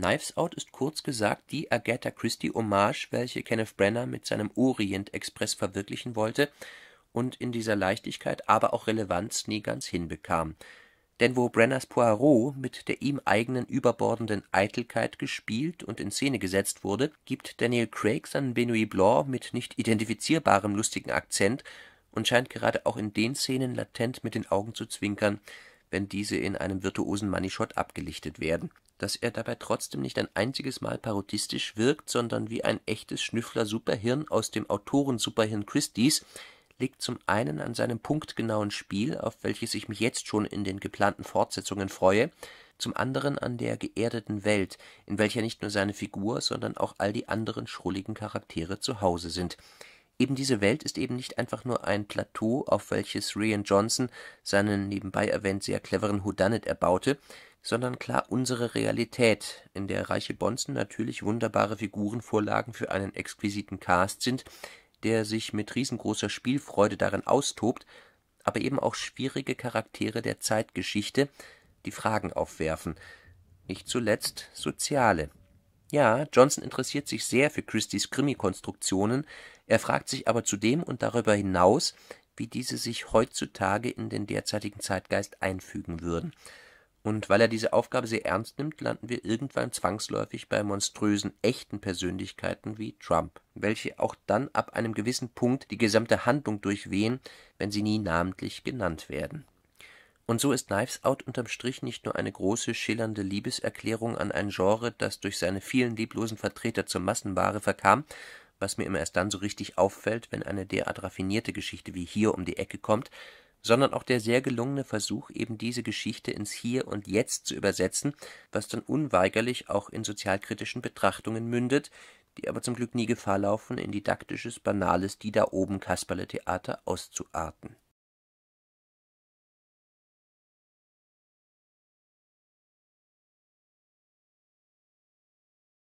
Knives Out ist kurz gesagt die Agatha Christie-Hommage, welche Kenneth Brenner mit seinem Orient-Express verwirklichen wollte und in dieser Leichtigkeit, aber auch Relevanz nie ganz hinbekam. Denn wo Brenners Poirot mit der ihm eigenen überbordenden Eitelkeit gespielt und in Szene gesetzt wurde, gibt Daniel Craig seinen Benoît Blanc mit nicht identifizierbarem lustigen Akzent und scheint gerade auch in den Szenen latent mit den Augen zu zwinkern, wenn diese in einem virtuosen Moneyshot abgelichtet werden dass er dabei trotzdem nicht ein einziges Mal parodistisch wirkt, sondern wie ein echtes Schnüffler-Superhirn aus dem Autoren-Superhirn Christie's, liegt zum einen an seinem punktgenauen Spiel, auf welches ich mich jetzt schon in den geplanten Fortsetzungen freue, zum anderen an der geerdeten Welt, in welcher nicht nur seine Figur, sondern auch all die anderen schrulligen Charaktere zu Hause sind – Eben diese Welt ist eben nicht einfach nur ein Plateau, auf welches Rian Johnson seinen nebenbei erwähnt sehr cleveren Whodunit erbaute, sondern klar unsere Realität, in der reiche Bonzen natürlich wunderbare Figurenvorlagen für einen exquisiten Cast sind, der sich mit riesengroßer Spielfreude darin austobt, aber eben auch schwierige Charaktere der Zeitgeschichte, die Fragen aufwerfen, nicht zuletzt soziale. Ja, Johnson interessiert sich sehr für Christies Krimi-Konstruktionen, er fragt sich aber zudem und darüber hinaus, wie diese sich heutzutage in den derzeitigen Zeitgeist einfügen würden. Und weil er diese Aufgabe sehr ernst nimmt, landen wir irgendwann zwangsläufig bei monströsen, echten Persönlichkeiten wie Trump, welche auch dann ab einem gewissen Punkt die gesamte Handlung durchwehen, wenn sie nie namentlich genannt werden. Und so ist Knives Out unterm Strich nicht nur eine große, schillernde Liebeserklärung an ein Genre, das durch seine vielen lieblosen Vertreter zur Massenware verkam, was mir immer erst dann so richtig auffällt, wenn eine derart raffinierte Geschichte wie Hier um die Ecke kommt, sondern auch der sehr gelungene Versuch, eben diese Geschichte ins Hier und Jetzt zu übersetzen, was dann unweigerlich auch in sozialkritischen Betrachtungen mündet, die aber zum Glück nie Gefahr laufen, in didaktisches, banales die da oben Kasperle-Theater auszuarten